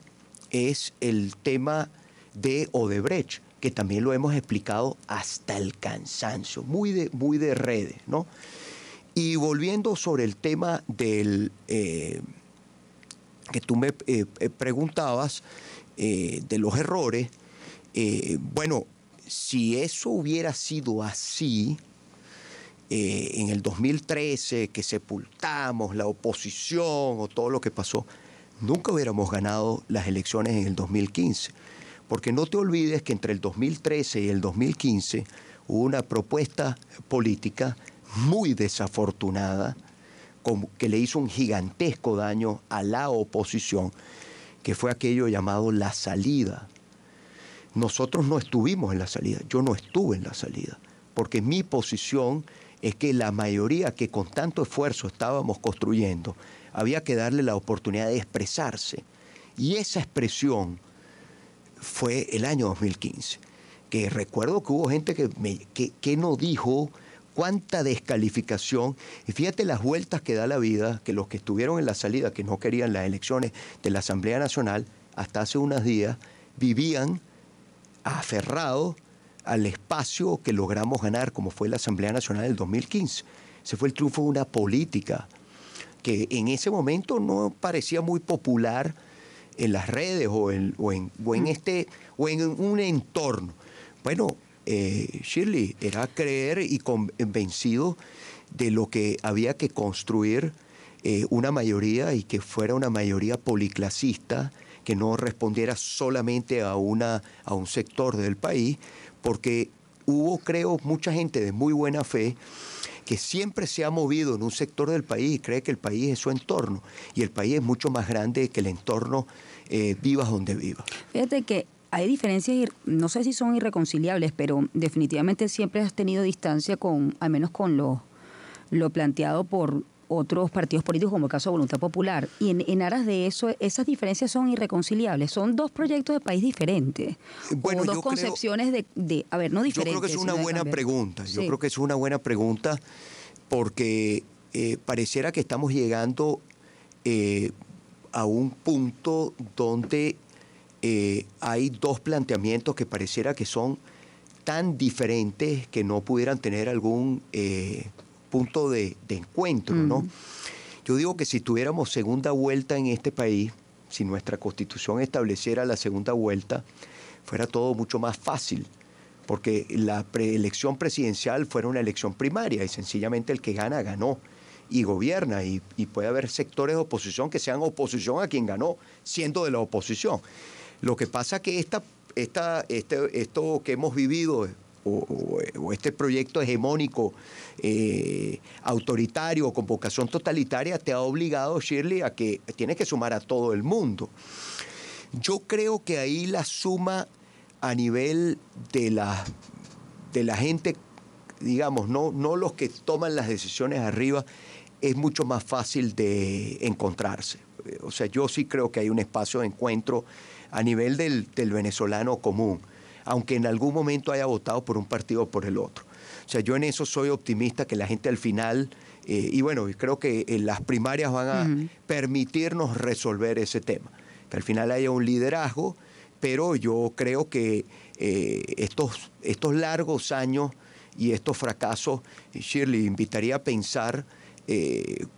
Speaker 2: es el tema de Odebrecht, que también lo hemos explicado hasta el cansancio, muy de, muy de redes, ¿no? Y volviendo sobre el tema del eh, que tú me eh, eh, preguntabas de los errores, bueno, si eso hubiera sido así, eh, en el 2013, que sepultamos la oposición o todo lo que pasó, nunca hubiéramos ganado las elecciones en el 2015. Porque no te olvides que entre el 2013 y el 2015 hubo una propuesta política muy desafortunada que le hizo un gigantesco daño a la oposición, que fue aquello llamado la salida. Nosotros no estuvimos en la salida, yo no estuve en la salida, porque mi posición es que la mayoría que con tanto esfuerzo estábamos construyendo, había que darle la oportunidad de expresarse. Y esa expresión fue el año 2015, que recuerdo que hubo gente que, que, no dijo cuánta descalificación. Y fíjate las vueltas que da la vida, que los que estuvieron en la salida, que no querían las elecciones de la Asamblea Nacional, hasta hace unos días, vivían aferrados al espacio que logramos ganar, como fue la Asamblea Nacional del 2015. Ese fue el triunfo de una política que en ese momento no parecía muy popular en las redes o en, o en, mm. este, o en un entorno. Bueno, eh, Shirley, era creer y convencido de lo que había que construir eh, una mayoría y que fuera una mayoría policlasista, que no respondiera solamente a, una, a un sector del país, porque hubo, creo, mucha gente de muy buena fe que siempre se ha movido en un sector del país y cree que el país es su entorno. Y el país es mucho más grande que el entorno eh, vivas donde vivas.
Speaker 1: Fíjate que hay diferencias, no sé si son irreconciliables, pero definitivamente siempre has tenido distancia con, al menos con lo lo planteado por otros partidos políticos, como el caso de Voluntad Popular. Y en, aras de eso, esas diferencias son irreconciliables. Son dos proyectos de país diferentes. Eh, bueno, o dos concepciones de, a ver, no diferentes. Yo creo que es una buena pregunta. Yo creo que
Speaker 2: es una buena pregunta porque eh, pareciera que estamos llegando eh, a un punto donde hay dos planteamientos que pareciera que son tan diferentes que no pudieran tener algún punto de, encuentro, ¿no? Mm. Yo digo que si tuviéramos segunda vuelta en este país, si nuestra constitución estableciera la segunda vuelta, fuera todo mucho más fácil, porque la preelección presidencial fuera una elección primaria y sencillamente el que gana ganó y gobierna y, puede haber sectores de oposición que sean oposición a quien ganó siendo de la oposición. Lo que pasa que este, esto que hemos vivido o, este proyecto hegemónico, eh, autoritario, con vocación totalitaria, te ha obligado, Shirley, a que tienes que sumar a todo el mundo. Yo creo que ahí la suma a nivel de la, de la gente, digamos, no, los que toman las decisiones arriba, es mucho más fácil de encontrarse. O sea, yo sí creo que hay un espacio de encuentro a nivel del venezolano común aunque en algún momento haya votado por un partido o por el otro. O sea, yo en eso soy optimista que la gente al final, eh, y bueno, creo que eh, las primarias van a permitirnos resolver ese tema, que al final haya un liderazgo, pero yo creo que eh, estos, estos largos años y estos fracasos, Shirley, invitaría a pensar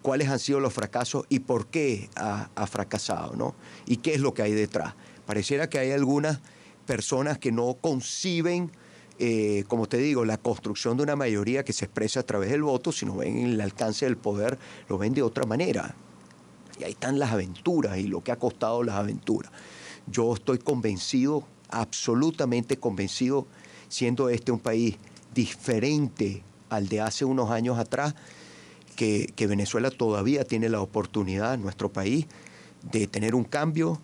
Speaker 2: cuáles han sido los fracasos y por qué ha, ha, fracasado, ¿no? Y qué es lo que hay detrás. Pareciera que hay algunas personas que no conciben, eh, como te digo, la construcción de una mayoría que se expresa a través del voto, sino ven el alcance del poder, lo ven de otra manera. Y ahí están las aventuras y lo que ha costado las aventuras. Yo estoy convencido, absolutamente convencido, siendo este un país diferente al de hace unos años atrás, que, que, Venezuela todavía tiene la oportunidad, nuestro país, de tener un cambio,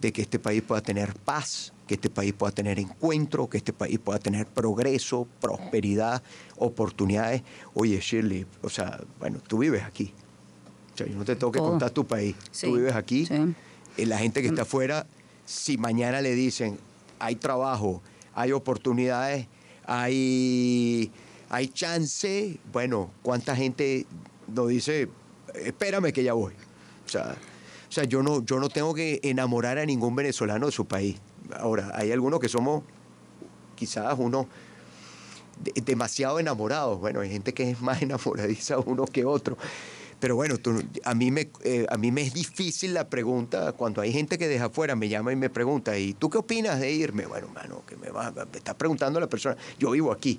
Speaker 2: de que este país pueda tener paz, que este país pueda tener encuentro, que este país pueda tener progreso, prosperidad, oportunidades. Oye, Shirley, o sea, bueno, tú vives aquí. yo no te tengo que contar tu país. Tú vives aquí. Eh, la gente que está afuera, si mañana le dicen, hay trabajo, hay oportunidades, hay, hay chance, bueno, ¿cuánta gente nos dice, espérame que ya voy? O sea, o sea, yo no, yo no tengo que enamorar a ningún venezolano de su país. Ahora, hay algunos que somos quizás uno demasiado enamorados. Bueno, hay gente que es más enamoradiza uno que otro. Pero bueno, tú, a, mí me, eh, a mí me es difícil la pregunta cuando hay gente que deja afuera, me llama y me pregunta, ¿y tú qué opinas de irme? Bueno, mano, que me me está preguntando la persona, yo vivo aquí.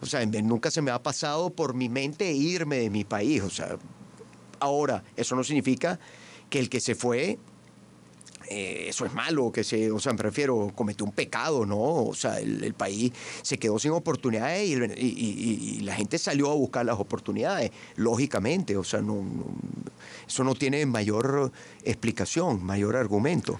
Speaker 2: O sea, nunca se me ha pasado por mi mente irme de mi país. O sea, ahora, eso no significa que el que se fue eh, eso es malo, que se, o sea, me refiero, cometió un pecado, ¿no? O sea, el, país se quedó sin oportunidades y, la gente salió a buscar las oportunidades, lógicamente, o sea, no, eso no tiene mayor explicación, mayor argumento.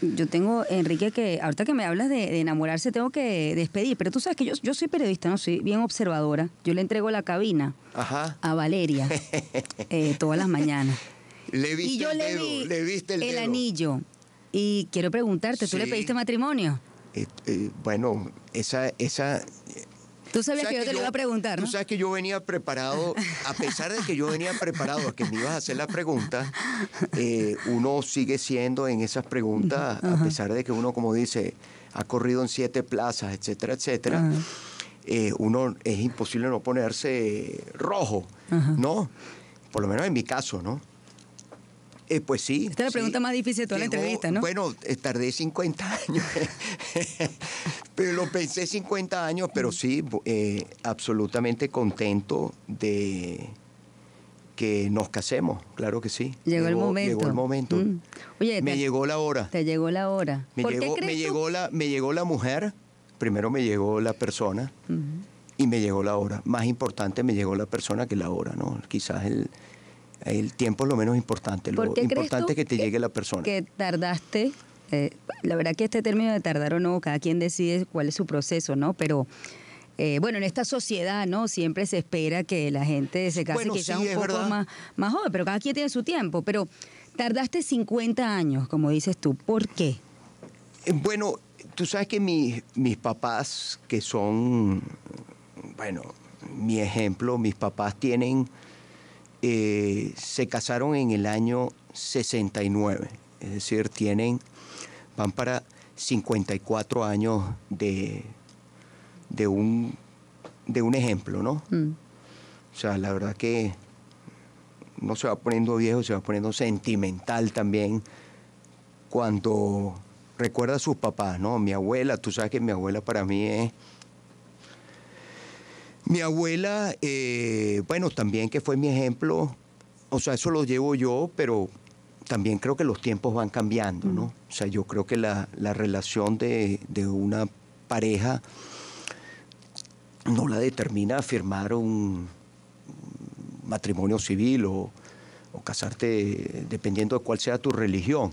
Speaker 1: Yo tengo, Enrique, que ahorita que me hablas de, enamorarse, tengo que despedir. Pero tú sabes que yo, yo soy periodista, ¿no? Soy bien observadora. Yo le entrego la cabina a Valeria eh, todas las mañanas. Le viste el le, viste el, anillo y quiero preguntarte, ¿tú le pediste matrimonio?
Speaker 2: Eh, eh, bueno, esa, esa,
Speaker 1: Tú sabías que yo te lo iba a preguntar. ¿no? Tú sabes
Speaker 2: que yo venía preparado, a pesar de que yo venía preparado a que me ibas a hacer la pregunta, eh, uno sigue siendo en esas preguntas, a pesar de que uno, como dice, ha corrido en siete plazas, etcétera, etcétera. uno es imposible no ponerse rojo, ¿no? Por lo menos en mi caso, ¿no? Eh, pues sí. Esta es la pregunta
Speaker 1: más difícil de toda la entrevista, ¿no? Bueno,
Speaker 2: tardé 50 años. pero lo pensé 50 años, pero sí, eh, absolutamente contento de que nos casemos, claro que sí. Llegó, el momento. Llegó el momento.
Speaker 1: Mm. Oye, me llegó la hora. Te llegó la hora. Me, ¿Por llegó, qué crees me
Speaker 2: llegó la, me llegó la mujer, primero me llegó la persona y me llegó la hora. Más importante, me llegó la persona que la hora, ¿no? Quizás el, el tiempo es lo menos importante. Lo importante es que te
Speaker 1: llegue la persona. Que tardaste. Eh, la verdad que este término de tardar o no, cada quien decide cuál es su proceso, ¿no? Pero eh, bueno, en esta sociedad, ¿no? Siempre se espera que la gente se case que sea un poco más, joven, pero cada quien tiene su tiempo. Pero tardaste 50 años, como dices tú. ¿Por qué? Eh, bueno, tú
Speaker 2: sabes que mis papás, que son, bueno, mi ejemplo, mis papás tienen eh, se casaron en el año 69, es decir, tienen, van para 54 años de, de, un, de un ejemplo, ¿no? Mm. O sea, la verdad que no se va poniendo viejo, se va poniendo sentimental también cuando recuerda a sus papás, ¿no? Mi abuela, tú sabes que mi abuela para mí es mi abuela, eh, bueno, también que fue mi ejemplo, o sea, eso lo llevo yo, pero también creo que los tiempos van cambiando, ¿no? Mm. O sea, yo creo que la, relación de, una pareja no la determina firmar un matrimonio civil o, casarte dependiendo de cuál sea tu religión.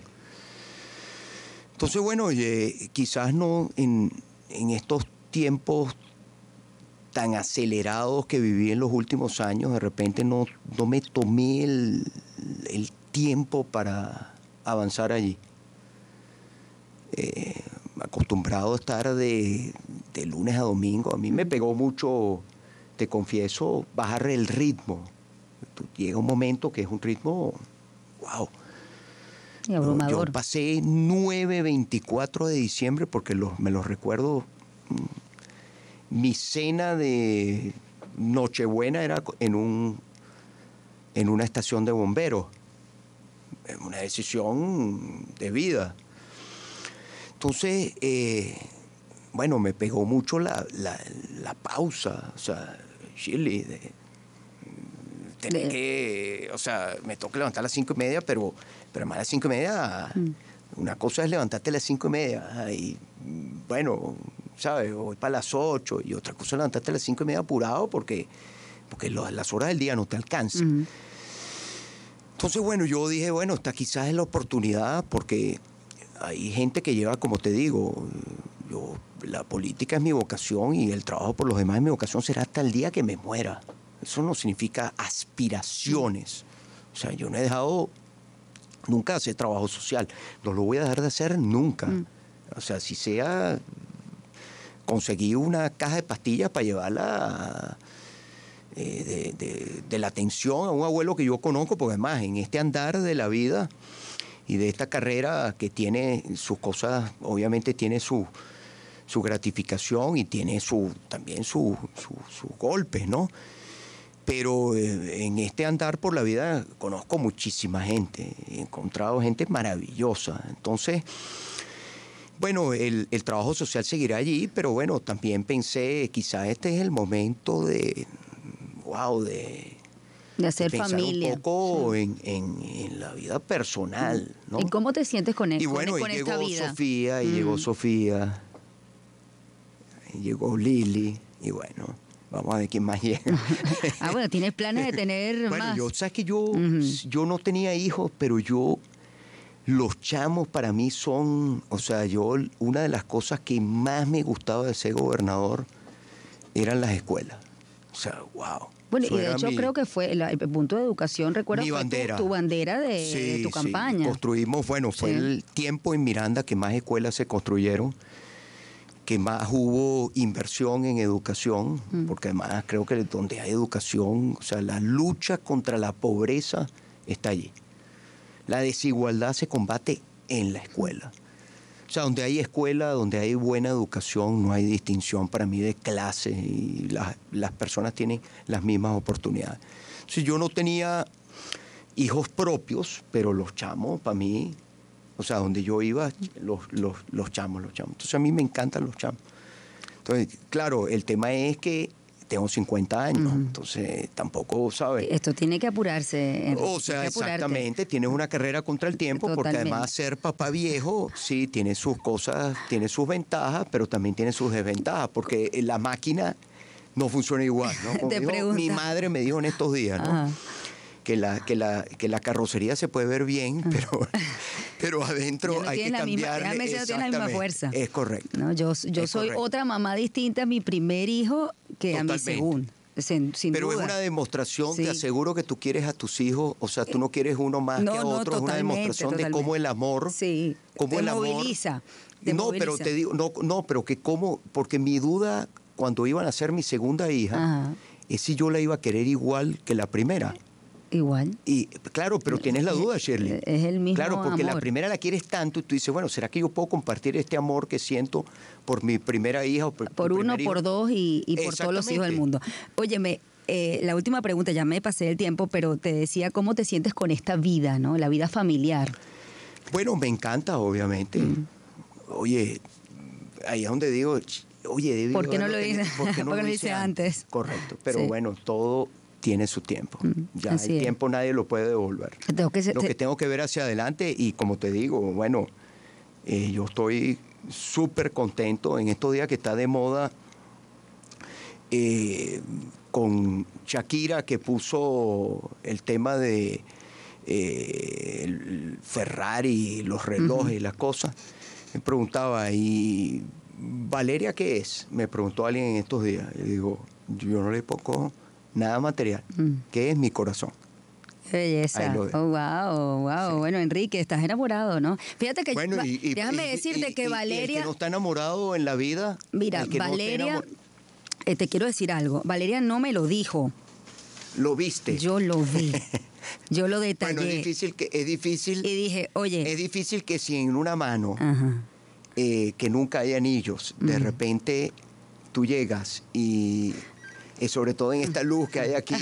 Speaker 2: Entonces, bueno, eh, quizás no en, en estos tiempos tan acelerados que viví en los últimos años, de repente no, no me tomé el, tiempo para avanzar allí. Eh, acostumbrado a estar de, lunes a domingo, a mí me pegó mucho, te confieso, bajar el ritmo. Llega un momento que es un ritmo, wow. yo pasé 9, 24 de diciembre, porque me los recuerdo mm, mi cena de Nochebuena era en, un, en una estación de bomberos. Una decisión de vida. Entonces, eh, bueno, me pegó mucho la, pausa, o sea, Chile, que, o sea, me toca levantar a las cinco y media, pero, pero más a las cinco y media, mm. una cosa es levantarte a las cinco y media, y bueno, ¿sabes? Voy para las 8 y otra cosa, levantaste a las 5 y media apurado porque, porque las horas del día no te alcanzan. Entonces, bueno, yo dije, bueno, esta quizás es la oportunidad porque hay gente que lleva, como te digo, yo, la política es mi vocación y el trabajo por los demás es mi vocación, será hasta el día que me muera. Eso no significa aspiraciones. O sea, yo no he dejado nunca hacer trabajo social. No lo voy a dejar de hacer nunca. Mm. O sea, si sea conseguí una caja de pastillas para llevarla eh, de, la atención a un abuelo que yo conozco, porque además en este andar de la vida y de esta carrera que tiene sus cosas, obviamente tiene su, su gratificación y tiene su, también sus su, golpes, ¿no? Pero eh, en este andar por la vida conozco muchísima gente, he encontrado gente maravillosa. Entonces, bueno, el, el, trabajo social seguirá allí, pero bueno, también pensé, quizá este es el momento de,
Speaker 1: wow, de, de hacer de familia. Un
Speaker 2: poco en, en, en, la vida personal, ¿no? ¿Y
Speaker 1: cómo te sientes con eso? Y bueno, llegó Sofía,
Speaker 2: y llegó Sofía, y llegó Lili, y bueno. Vamos a ver quién más llega.
Speaker 1: ah, bueno, tienes planes de tener bueno, más.
Speaker 2: yo, sabes que yo, yo no tenía hijos, pero yo los chamos para mí son, o sea, yo una de las cosas que más me gustaba de ser gobernador eran las escuelas. O sea, wow. Bueno, y de hecho creo
Speaker 1: que fue el, punto de educación, recuerdo, Tu, bandera de, tu campaña.
Speaker 2: Construimos, bueno, fue el tiempo en Miranda que más escuelas se construyeron, que más hubo inversión en educación, mm. porque además creo que donde hay educación, o sea, la lucha contra la pobreza está allí. La desigualdad se combate en la escuela. O sea, donde hay escuela, donde hay buena educación, no hay distinción para mí de clase y las, personas tienen las mismas oportunidades. Si yo no tenía hijos propios, pero los chamos, para mí, o sea, donde yo iba, los, los, los chamos, los chamos. Entonces a mí me encantan los chamos. Entonces, claro, el tema es que tengo 50 años, entonces tampoco, sabe.
Speaker 1: Esto tiene que apurarse. Eh, o sea, exactamente,
Speaker 2: tienes una carrera contra el tiempo porque además ser papá viejo, sí, tiene sus cosas, tiene sus ventajas, pero también tiene sus desventajas, porque eh, la máquina no funciona igual, ¿no? mi madre me dijo en estos días, ¿no? Que la, que, la, que la carrocería se puede ver bien,
Speaker 1: pero pero adentro hay que cambiar. tiene la misma fuerza. Es correcto. yo yo soy otra mamá distinta a mi primer hijo que a mi segundo.
Speaker 2: pero es una demostración, te aseguro que tú quieres a tus hijos, o sea, tú no quieres uno más que otro, es una demostración de cómo el amor, sí. cómo te el moviliza,
Speaker 1: no, pero te digo,
Speaker 2: no, no, pero que cómo, porque mi duda cuando iban a ser mi segunda hija es si yo la iba a querer igual que la primera. Igual. Y claro, pero tienes la duda, Shirley. Es el mismo. Claro, porque la primera la quieres tanto y tú dices, bueno, ¿será que yo puedo compartir este amor que siento por mi primera hija? por, uno, por dos
Speaker 1: y, por todos los hijos del mundo. Óyeme, eh, la última pregunta, ya me pasé el tiempo, pero te decía cómo te sientes con esta vida, ¿no? La vida familiar.
Speaker 2: Bueno, me encanta, obviamente. Mm. Oye, ahí es donde digo, oye, ¿por qué no lo hice, ¿Por qué lo antes? Correcto, pero bueno, todo tiene su tiempo. Mm, ya el tiempo nadie lo puede devolver. lo que tengo que ver hacia adelante y como te digo, bueno, eh, yo estoy súper contento en estos días que está de moda eh, con Shakira que puso el tema de eh, el Ferrari, los relojes y las cosas. Me preguntaba, ¿y Valeria qué es? Me preguntó alguien en estos días. Y digo, yo no le pongo nada material, mm. que es mi corazón.
Speaker 1: belleza. Oh, wow, wow. Bueno, Enrique, estás enamorado, ¿no? Fíjate que bueno, y, déjame decirte que Valeria. que no
Speaker 2: está enamorado en la vida. Mira, Valeria,
Speaker 1: eh, te quiero decir algo. Valeria no me lo dijo.
Speaker 2: Lo viste. Yo lo vi. Yo lo detallé. Bueno, es difícil que es difícil. Y dije, oye. Es difícil que si en una mano eh, que nunca hay anillos, de mm. repente tú llegas y sobre todo en esta luz que hay aquí,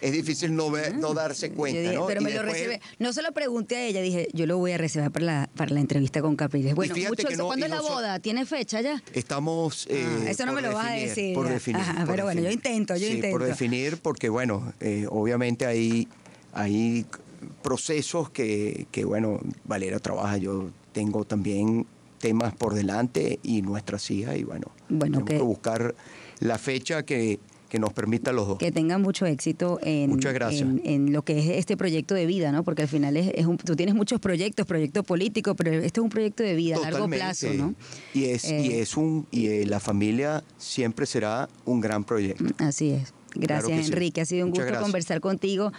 Speaker 2: es difícil no, no darse cuenta. ¿no? Pero me lo recibe.
Speaker 1: No se lo pregunté a ella, dije, yo lo voy a reservar para la, para la entrevista con Capriles. Bueno, mucho, ¿cuándo es la boda? ¿Tiene fecha ya?
Speaker 2: Estamos. Ah, eh, eso no me lo vas a decir. Por definir. pero bueno, yo intento, Por definir, porque bueno, eh, obviamente hay, hay procesos que, bueno, Valera trabaja, yo tengo también temas por delante y nuestra hija y bueno, bueno que buscar la fecha que que nos permita los dos. Que
Speaker 1: tengan mucho éxito en, en, lo que es este proyecto de vida, ¿no? Porque al final es, es tú tienes muchos proyectos, proyectos políticos, pero este es un proyecto de vida a largo plazo, ¿no?
Speaker 2: Y es, y eh, es un, y eh, la familia siempre será un gran proyecto. Así es. Gracias, Enrique. Ha sido un gusto
Speaker 1: conversar contigo.